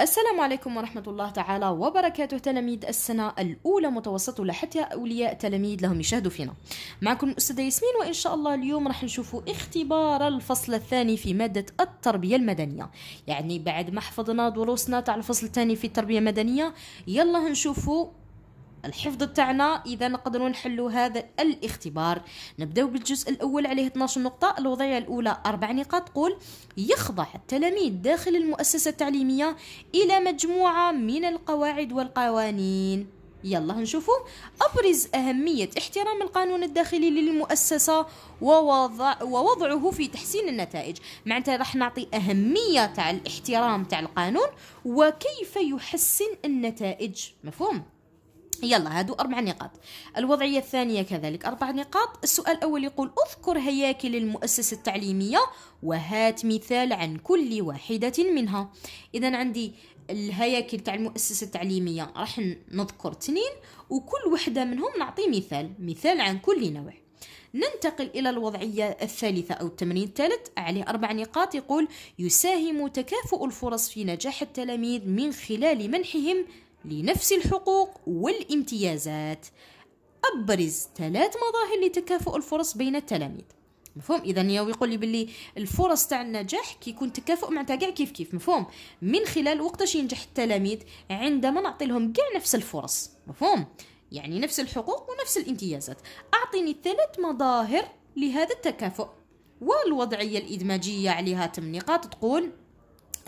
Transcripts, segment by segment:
السلام عليكم ورحمة الله تعالى وبركاته تلاميذ السنة الأولى متوسط لحتى أولياء تلاميذ لهم يشاهدوا فينا معكم الأستاذة ياسمين وإن شاء الله اليوم راح نشوفوا اختبار الفصل الثاني في مادة التربية المدنية يعني بعد ما حفظنا دروسنا تاع الفصل الثاني في التربية المدنية يلا نشوفوا الحفظ تاعنا اذا نقدروا نحلوا هذا الاختبار نبداو بالجزء الاول عليه 12 نقطه الوضعيه الاولى اربع نقاط تقول يخضع التلاميذ داخل المؤسسه التعليميه الى مجموعه من القواعد والقوانين يلا نشوفوا أبرز أهمية احترام القانون الداخلي للمؤسسة ووضع ووضعه في تحسين النتائج معناتها راح نعطي أهمية تاع الاحترام تاع القانون وكيف يحسن النتائج مفهوم يلا هادو أربع نقاط الوضعية الثانية كذلك أربع نقاط السؤال الأول يقول أذكر هياكل المؤسسة التعليمية وهات مثال عن كل واحدة منها إذا عندي الهياكل تاع المؤسسة التعليمية راح نذكر تنين وكل وحدة منهم نعطي مثال مثال عن كل نوع ننتقل إلى الوضعية الثالثة أو التمرين الثالث عليه أربع نقاط يقول يساهم تكافؤ الفرص في نجاح التلاميذ من خلال منحهم لنفس الحقوق والامتيازات أبرز ثلاث مظاهر لتكافؤ الفرص بين التلاميذ مفهوم اذا ياو يقول لي باللي الفرص تاع النجاح كيكون تكافؤ مع تاع كاع كيف كيف مفهوم من خلال وقتاش ينجح التلاميذ عندما نعطي لهم كاع نفس الفرص مفهوم يعني نفس الحقوق ونفس الامتيازات اعطيني ثلاث مظاهر لهذا التكافؤ والوضعيه الادماجيه عليها ثمان نقاط تقول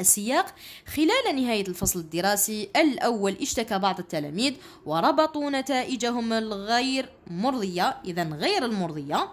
السياق خلال نهاية الفصل الدراسي الأول اشتكى بعض التلاميذ وربطوا نتائجهم الغير مرضية إذا غير المرضية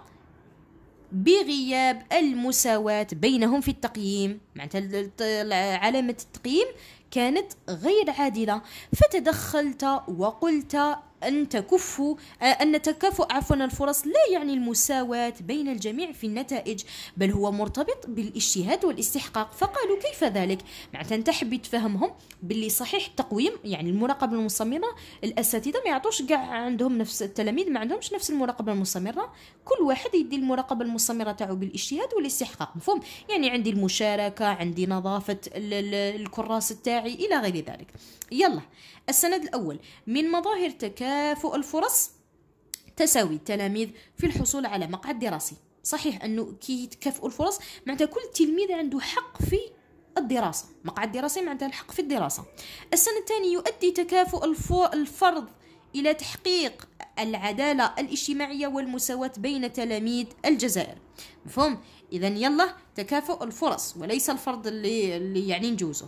بغياب المساواة بينهم في التقييم معناتها علامة التقييم كانت غير عادلة فتدخلت وقلت أن تكفوا آه، أن تكافؤ عفوا الفرص لا يعني المساواة بين الجميع في النتائج بل هو مرتبط بالاجتهاد والاستحقاق فقالوا كيف ذلك معناتها انت حبيت تفهمهم باللي صحيح التقويم يعني المراقبة المستمرة الأساتذة ما يعطوش كاع عندهم نفس التلاميذ ما عندهمش نفس المراقبة المستمرة كل واحد يدي المراقبة المستمرة تاعو بالاجتهاد والاستحقاق مفهوم يعني عندي المشاركة عندي نظافة الكراس تاعي الإبداعي إلى غير ذلك يلا السند الأول من مظاهر تكافؤ الفرص تساوي التلاميذ في الحصول على مقعد دراسي صحيح أنه كي يتكافئوا الفرص معناتها كل تلميذ عنده حق في الدراسة مقعد دراسي معناتها الحق في الدراسة السنة الثانية يؤدي تكافؤ الفرض إلى تحقيق العدالة الاجتماعية والمساواة بين تلاميذ الجزائر مفهوم إذا يلا تكافؤ الفرص وليس الفرض اللي, اللي يعني نجوزه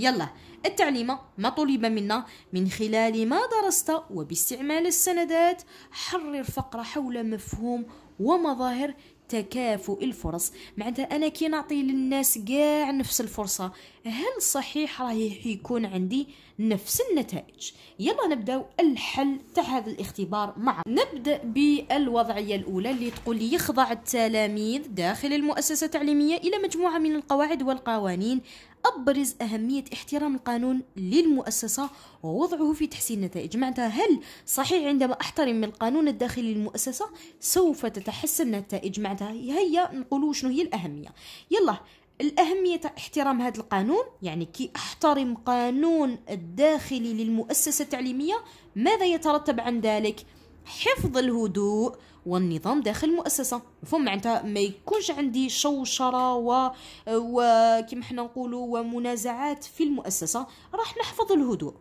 يلا التعليم ما طلب منا من خلال ما درست وباستعمال السندات حرر فقرة حول مفهوم ومظاهر تكافؤ الفرص معناتها انا كي نعطي للناس كاع نفس الفرصه هل صحيح راهي يكون عندي نفس النتائج يلا نبداو الحل تاع هذا الاختبار مع نبدا بالوضعيه الاولى اللي تقول يخضع التلاميذ داخل المؤسسه التعليميه الى مجموعه من القواعد والقوانين أبرز أهمية احترام القانون للمؤسسة ووضعه في تحسين النتائج معناتها هل صحيح عندما أحترم القانون الداخلي للمؤسسة سوف تتحسن النتائج معناتها هيا نقولوا شنو هي الأهمية يلا الأهمية احترام هذا القانون يعني كي أحترم قانون الداخلي للمؤسسة التعليمية ماذا يترتب عن ذلك؟ حفظ الهدوء والنظام داخل المؤسسه مفهوم معناتها ما يكونش عندي شوشره و وكيما حنا نقولوا ومنازعات في المؤسسه راح نحفظ الهدوء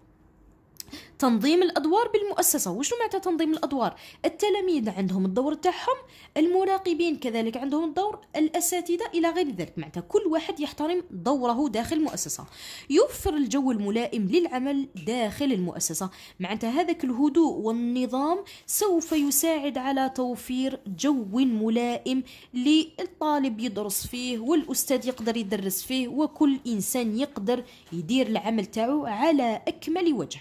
تنظيم الادوار بالمؤسسه وشنو معناتها تنظيم الادوار التلاميذ عندهم الدور تاعهم المراقبين كذلك عندهم الدور الاساتذه الى غير ذلك معناتها كل واحد يحترم دوره داخل المؤسسه يوفر الجو الملائم للعمل داخل المؤسسه معناتها هذاك الهدوء والنظام سوف يساعد على توفير جو ملائم للطالب يدرس فيه والاستاذ يقدر يدرس فيه وكل انسان يقدر يدير العمل تاعو على اكمل وجه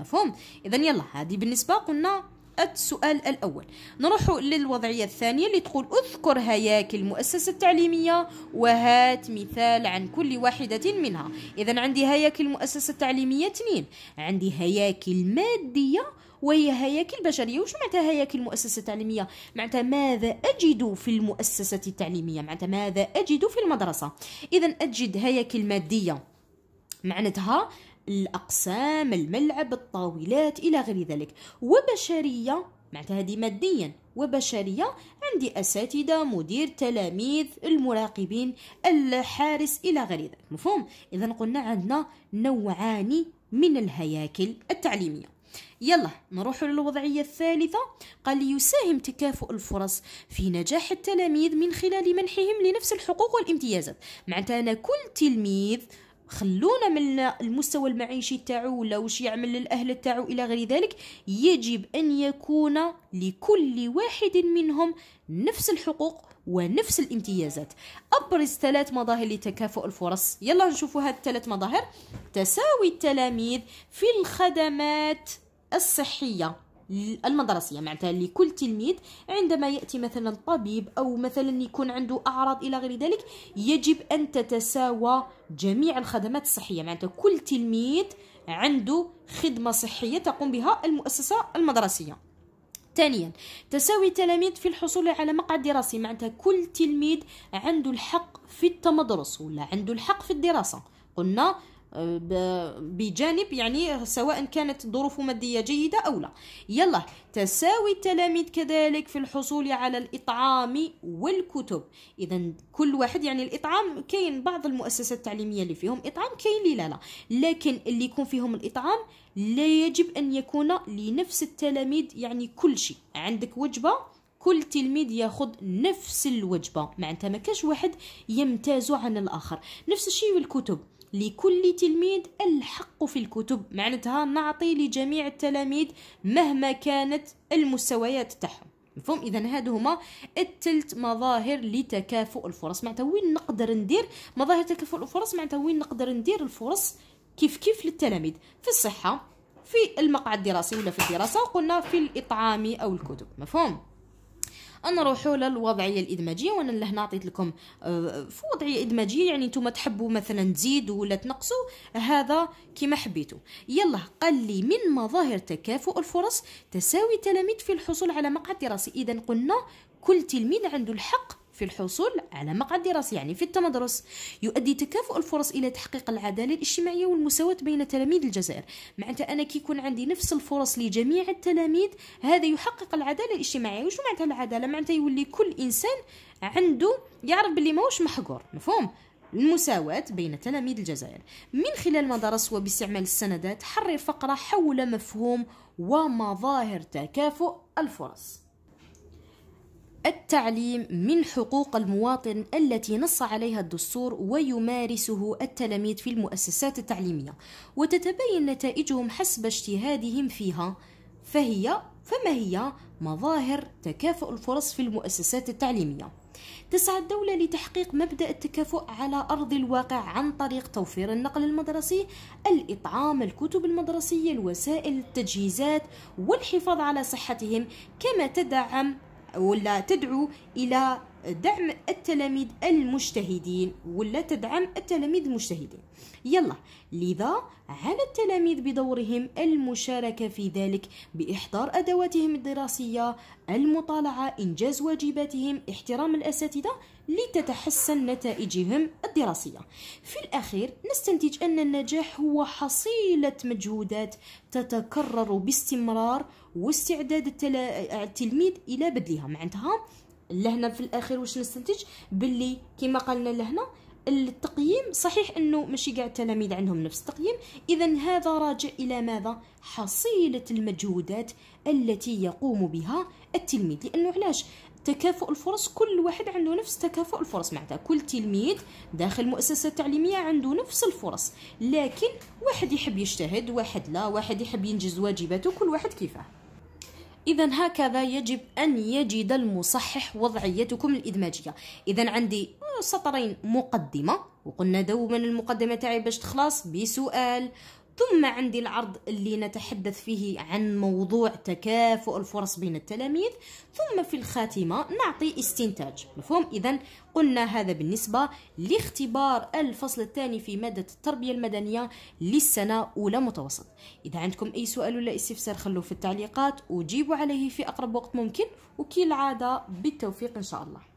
مفهوم اذا يلا هذه بالنسبه قلنا السؤال الأول نروح للوضعية الثانية اللي تقول اذكر هياكل المؤسسة التعليمية وهات مثال عن كل واحدة منها إذا عندي هياكل المؤسسة التعليمية اثنين عندي هياكل مادية وهي هياكل بشرية وش معناتها هياكل مؤسسة تعليمية معناتها ماذا أجد في المؤسسة التعليمية معناتها ماذا أجد في المدرسة إذا أجد هياكل مادية معناتها الأقسام الملعب الطاولات إلى غير ذلك وبشرية معناتها هذه ماديا وبشرية عندي أساتذة مدير تلاميذ المراقبين الحارس إلى غير ذلك مفهوم إذا قلنا عندنا نوعان من الهياكل التعليميه يلا نروح للوضعية الثالثة قال يساهم تكافؤ الفرص في نجاح التلاميذ من خلال منحهم لنفس الحقوق والامتيازات معناتها أنا كل تلميذ خلونا من المستوى المعيشي تاعو ولا واش يعمل للاهل تاعو الى غير ذلك يجب ان يكون لكل واحد منهم نفس الحقوق ونفس الامتيازات ابرز ثلاث مظاهر لتكافؤ الفرص يلا نشوفوا هاد الثلاث مظاهر تساوي التلاميذ في الخدمات الصحيه المدرسية معناتها لكل تلميذ عندما يأتي مثلا طبيب أو مثلا يكون عنده أعراض إلى غير ذلك يجب أن تتساوى جميع الخدمات الصحية معناتها كل تلميذ عنده خدمة صحية تقوم بها المؤسسة المدرسية ثانيا تساوي التلاميذ في الحصول على مقعد دراسي معناتها كل تلميذ عنده الحق في التمدرس ولا عنده الحق في الدراسة قلنا بجانب يعني سواء كانت ظروف مادية جيدة أو لا يلا تساوي التلاميذ كذلك في الحصول على الإطعام والكتب إذا كل واحد يعني الإطعام كاين بعض المؤسسات التعليمية اللي فيهم إطعام كاين لي لا لا لكن اللي يكون فيهم الإطعام لا يجب أن يكون لنفس التلاميذ يعني كل شيء عندك وجبة كل تلميذ ياخذ نفس الوجبه معناتها ما كاش واحد يمتاز عن الاخر نفس الشيء بالكتب لكل تلميذ الحق في الكتب معناتها نعطي لجميع التلاميذ مهما كانت المستويات تاعهم مفهوم اذا هادو هما التلت مظاهر لتكافؤ الفرص معناتها وين نقدر ندير مظاهر تكافؤ الفرص معناتها وين نقدر ندير الفرص كيف كيف للتلاميذ في الصحه في المقعد الدراسي ولا في الدراسه وقلنا في الاطعام او الكتب مفهوم نروحوا للوضعيه الادماجيه وانا لهنا عطيت لكم آه، في وضعيه ادماجيه يعني نتوما تحبوا مثلا تزيدوا ولا تنقصوا هذا كما حبيتوا يلا قال لي من مظاهر تكافؤ الفرص تساوي تلاميذ في الحصول على مقعد دراسي اذا قلنا كل تلميذ عنده الحق في الحصول على مقعد دراسي يعني في التمدرس يؤدي تكافؤ الفرص إلى تحقيق العدالة الاجتماعية والمساواة بين تلاميذ الجزائر معناتها أنا كي يكون عندي نفس الفرص لجميع التلاميذ هذا يحقق العدالة الاجتماعية وشو معناتها العدالة معناتها يولي كل إنسان عنده يعرف باللي ماهوش محقور مفهوم المساواة بين تلاميذ الجزائر من خلال ما درس وباستعمال السندات حرر فقرة حول مفهوم ومظاهر تكافؤ الفرص التعليم من حقوق المواطن التي نص عليها الدستور ويمارسه التلاميذ في المؤسسات التعليمية وتتبين نتائجهم حسب اجتهادهم فيها فهي فما هي مظاهر تكافؤ الفرص في المؤسسات التعليميه تسعى الدولة لتحقيق مبدأ التكافؤ على أرض الواقع عن طريق توفير النقل المدرسي، الإطعام، الكتب المدرسية، الوسائل، التجهيزات، والحفاظ على صحتهم، كما تدعم ولا تدعو إلى دعم التلاميذ المجتهدين ولا تدعم التلاميذ المجتهدين يلا لذا على التلاميذ بدورهم المشاركة في ذلك بإحضار أدواتهم الدراسية المطالعة إنجاز واجباتهم احترام الأساتذة لتتحسن نتائجهم الدراسية في الأخير نستنتج أن النجاح هو حصيلة مجهودات تتكرر باستمرار واستعداد التلميذ إلى بذلها معناتها لهنا في الأخير واش نستنتج باللي كما قالنا لهنا التقييم صحيح انه ماشي كاع التلاميذ عندهم نفس التقييم اذا هذا راجع الى ماذا حصيله المجهودات التي يقوم بها التلميذ لانه علاش تكافؤ الفرص كل واحد عنده نفس تكافؤ الفرص معناتها كل تلميذ داخل مؤسسة تعليمية عنده نفس الفرص لكن واحد يحب يجتهد واحد لا واحد يحب ينجز واجباته كل واحد كيفاه إذا هكذا يجب أن يجد المصحح وضعيتكم الإدماجية إذا عندي آه، سطرين مقدمة وقلنا دوما المقدمة تاعي باش تخلص بسؤال ثم عندي العرض اللي نتحدث فيه عن موضوع تكافؤ الفرص بين التلاميذ ثم في الخاتمة نعطي استنتاج مفهوم إذا قلنا هذا بالنسبة لاختبار الفصل الثاني في مادة التربية المدنية للسنة أولى متوسط إذا عندكم أي سؤال ولا استفسار خلوه في التعليقات وجيبوا عليه في أقرب وقت ممكن عادة بالتوفيق إن شاء الله